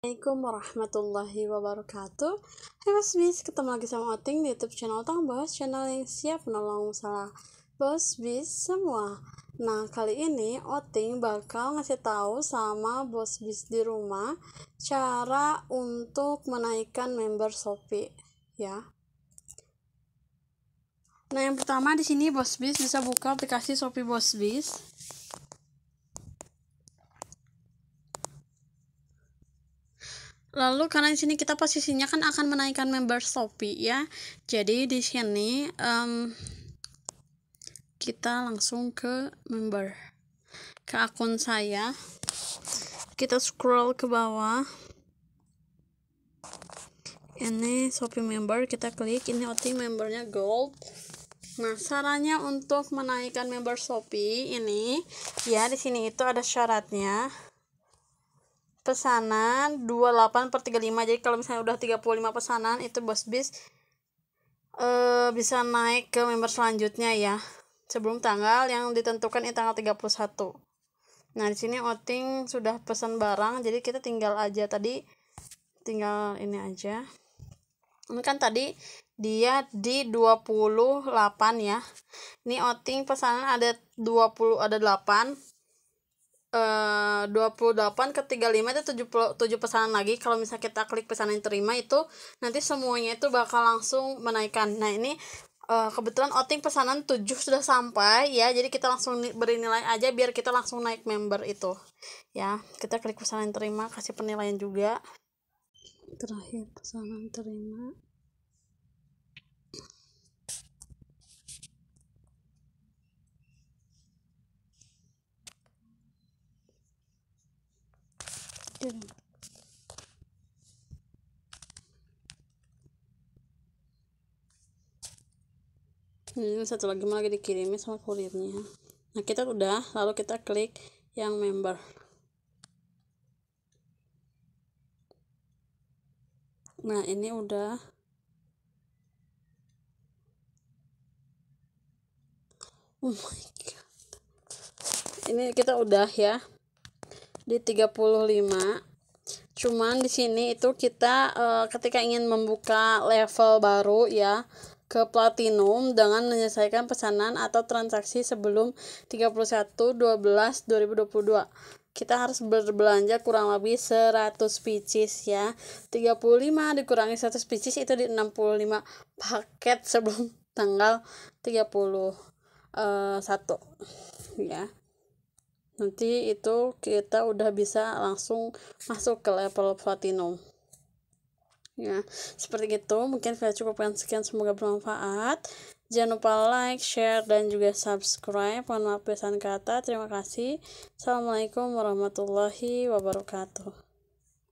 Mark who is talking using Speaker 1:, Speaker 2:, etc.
Speaker 1: Assalamualaikum warahmatullahi wabarakatuh Hai mas bis, ketemu lagi sama Oting di youtube channel Otang Bos channel yang siap menolong salah Bos bis semua Nah kali ini Oting bakal ngasih tahu sama bos bis di rumah Cara untuk menaikkan member Shopee Ya Nah yang pertama di sini bos bis bisa buka aplikasi Shopee bos bis Lalu karena di sini kita posisinya kan akan menaikkan member Shopee ya. Jadi di sini um, kita langsung ke member ke akun saya. Kita scroll ke bawah. Ini Shopee member kita klik ini OT membernya gold. Nah, caranya untuk menaikkan member Shopee ini ya di sini itu ada syaratnya pesanan 28 per 35 jadi kalau misalnya udah 35 pesanan itu bos bis uh, bisa naik ke member selanjutnya ya sebelum tanggal yang ditentukan itu tanggal 31 nah di sini outing sudah pesan barang jadi kita tinggal aja tadi tinggal ini aja ini kan tadi dia di 28 ya ini outing pesanan ada 20 ada 8 28 eh, ke 35 itu 77 pesanan lagi kalau misalnya kita klik pesanan yang terima itu nanti semuanya itu bakal langsung menaikkan nah ini uh, kebetulan outing pesanan 7 sudah sampai ya jadi kita langsung beri nilai aja biar kita langsung naik member itu ya kita klik pesanan yang terima kasih penilaian juga terakhir pesanan terima dun hmm, ini satu lagi lagi dikirimin sama kurirnya nah kita udah lalu kita klik yang member nah ini udah oh my god ini kita udah ya di 35 cuman di sini itu kita e, ketika ingin membuka level baru ya ke platinum dengan menyelesaikan pesanan atau transaksi sebelum 31 12 2022 kita harus berbelanja kurang lebih 100 pcs ya 35 dikurangi 100 pcs itu di 65 paket sebelum tanggal 31 eh, ya nanti itu kita udah bisa langsung masuk ke level platinum ya seperti itu mungkin saya cukup sekian semoga bermanfaat jangan lupa like, share, dan juga subscribe mohon maaf pesan kata, terima kasih assalamualaikum warahmatullahi wabarakatuh